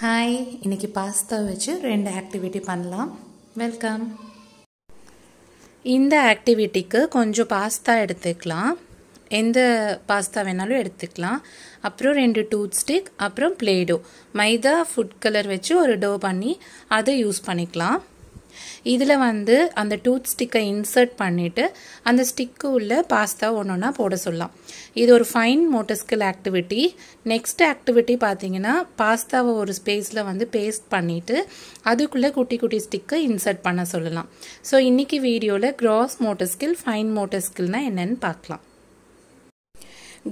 hi இன்றைக்கி pasta வச்சு ரெண்டு ஆக்டிவிட்டி பண்ணலாம் வெல்கம் இந்த ஆக்டிவிட்டிக்கு கொஞ்சம் பாஸ்தா எடுத்துக்கலாம் எந்த பாஸ்தா வேணாலும் எடுத்துக்கலாம் அப்புறம் ரெண்டு டூத் ஸ்டிக் அப்புறம் பிளேடோ மைதா ஃபுட் கலர் வச்சு ஒரு டோ பண்ணி அதை யூஸ் பண்ணிக்கலாம் இதில் வந்து அந்த டூத் ஸ்டிக்கை இன்சர்ட் பண்ணிவிட்டு அந்த ஸ்டிக்கு உள்ள பாஸ்தா ஒன்று ஒன்றா போட சொல்லலாம் இது ஒரு fine motor skill activity next activity பார்த்தீங்கன்னா பாஸ்தாவை ஒரு ஸ்பேஸில் வந்து பேஸ்ட் பண்ணிவிட்டு அதுக்குள்ளே குட்டி குட்டி ஸ்டிக்கை இன்சர்ட் பண்ண சொல்லலாம் ஸோ இன்றைக்கி வீடியோவில் gross motor skill fine motor ஸ்கில்னால் என்னென்னு பார்க்கலாம்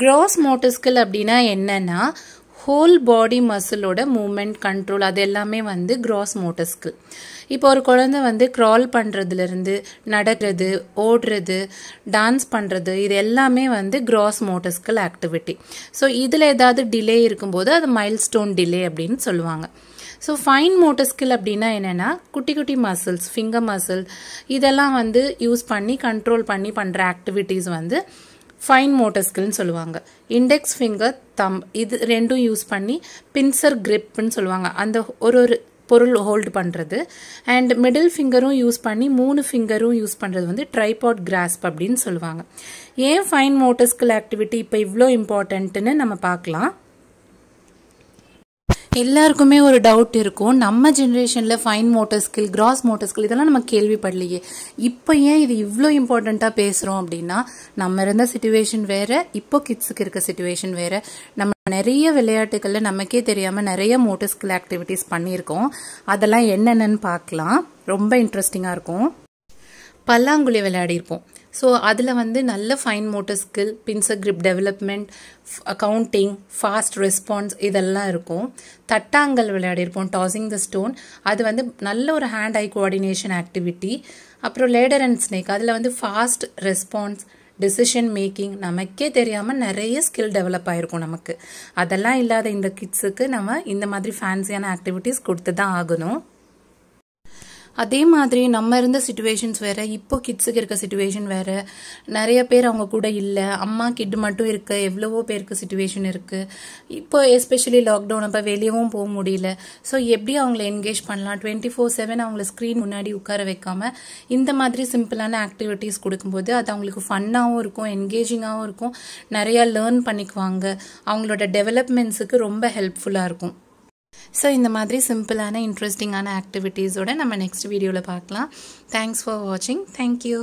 க்ராஸ் மோட்டர் ஸ்கில் அப்படின்னா என்னென்னா ஹோல் பாடி மசிலோட மூமெண்ட் கண்ட்ரோல் அது எல்லாமே வந்து க்ராஸ் மோட்டர் ஸ்கில் இப்போ ஒரு குழந்தை வந்து க்ரால் பண்ணுறதுலேருந்து நடக்கிறது ஓடுறது டான்ஸ் பண்ணுறது இது எல்லாமே வந்து cross motor skill activity so இதில் ஏதாவது டிலே இருக்கும்போது அது மைல்ஸ்டோன் டிலே அப்படின்னு சொல்லுவாங்க ஸோ ஃபைன் மோட்டர் ஸ்கில் அப்படின்னா என்னென்னா குட்டி குட்டி மசில்ஸ் ஃபிங்கர் மசில் இதெல்லாம் வந்து யூஸ் பண்ணி கண்ட்ரோல் பண்ணி பண்ணுற ஆக்டிவிட்டீஸ் வந்து ஃபைன் மோட்டர் ஸ்கில்னு சொல்லுவாங்க இண்டெக்ஸ் ஃபிங்கர் தம் இது ரெண்டும் யூஸ் பண்ணி பின்சர் கிரிப்னு சொல்லுவாங்க அந்த ஒரு ஒரு பொருள் ஹோல்டு பண்ணுறது அண்ட் மிடில் ஃபிங்கரும் யூஸ் பண்ணி மூணு ஃபிங்கரும் யூஸ் பண்ணுறது வந்து ட்ரைபாட் கிராஸ்ப் அப்படின்னு சொல்லுவாங்க ஏன் ஃபைன் மோட்டர் ஸ்கில் ஆக்டிவிட்டி இப்போ இவ்வளோ இம்பார்ட்டன்ட்டுன்னு நம்ம பார்க்கலாம் எல்லாருக்குமே ஒரு டவுட் இருக்கும் நம்ம ஜென்ரேஷனில் fine motor skill cross motor skill இதெல்லாம் நம்ம கேள்விப்படலையே இப்போ ஏன் இது இவ்வளோ இம்பார்ட்டண்ட்டாக பேசுகிறோம் அப்படின்னா நம்ம இருந்த சுச்சுவேஷன் வேறு இப்போ கிட்ஸுக்கு இருக்க சுச்சுவேஷன் வேறு நம்ம நிறைய விளையாட்டுகளில் நமக்கே தெரியாமல் நிறைய மோட்டர் ஸ்கில் ஆக்டிவிட்டீஸ் பண்ணியிருக்கோம் அதெல்லாம் என்னென்னு பார்க்கலாம் ரொம்ப இன்ட்ரெஸ்டிங்காக இருக்கும் பல்லாங்குழி விளையாடியிருப்போம் ஸோ அதில் வந்து நல்ல fine motor skill pincer grip development accounting fast response இதெல்லாம் இருக்கும் தட்டாங்கல் விளையாடிருப்போம் டாஸிங் த ஸ்டோன் அது வந்து நல்ல ஒரு ஹேண்ட் ஐ கோஆர்டினேஷன் ஆக்டிவிட்டி அப்புறம் லேடர் அண்ட் ஸ்னேக் அதில் வந்து ஃபாஸ்ட் ரெஸ்பான்ஸ் டெசிஷன் மேக்கிங் நமக்கே தெரியாமல் நிறைய ஸ்கில் டெவலப் ஆகிருக்கும் நமக்கு அதெல்லாம் இல்லாத இந்த கிட்ஸுக்கு நம்ம இந்த மாதிரி ஃபேன்சியான ஆக்டிவிட்டீஸ் கொடுத்து தான் ஆகணும் அதே மாதிரி நம்ம இருந்த சுச்சுவேஷன்ஸ் வேறு இப்போ கிட்ஸுக்கு இருக்க சுச்சுவேஷன் வேறு நிறைய பேர் அவங்க கூட இல்லை அம்மா கிட் மட்டும் இருக்க எவ்வளவோ பேருக்கு சுச்சுவேஷன் இருக்குது இப்போ எஸ்பெஷலி லாக்டவுன் அப்போ வெளியவும் போக முடியல ஸோ எப்படி அவங்கள என்கேஜ் பண்ணலாம் டுவெண்ட்டி ஃபோர் செவன் அவங்கள ஸ்க்ரீன் முன்னாடி உட்கார வைக்காம இந்த மாதிரி சிம்பிளான ஆக்டிவிட்டீஸ் கொடுக்கும்போது அது அவங்களுக்கு ஃபன்னாகவும் இருக்கும் என்கேஜிங்காகவும் இருக்கும் நிறையா லேர்ன் பண்ணிக்குவாங்க அவங்களோட டெவலப்மெண்ட்ஸுக்கு ரொம்ப ஹெல்ப்ஃபுல்லாக இருக்கும் ஸோ இந்த மாதிரி சிம்பிளான இன்ட்ரெஸ்டிங்கான ஆக்டிவிட்டீஸோடு நம்ம நெக்ஸ்ட் வீடியோவில் பார்க்கலாம் தேங்க்ஸ் ஃபார் வாட்சிங் தேங்க்யூ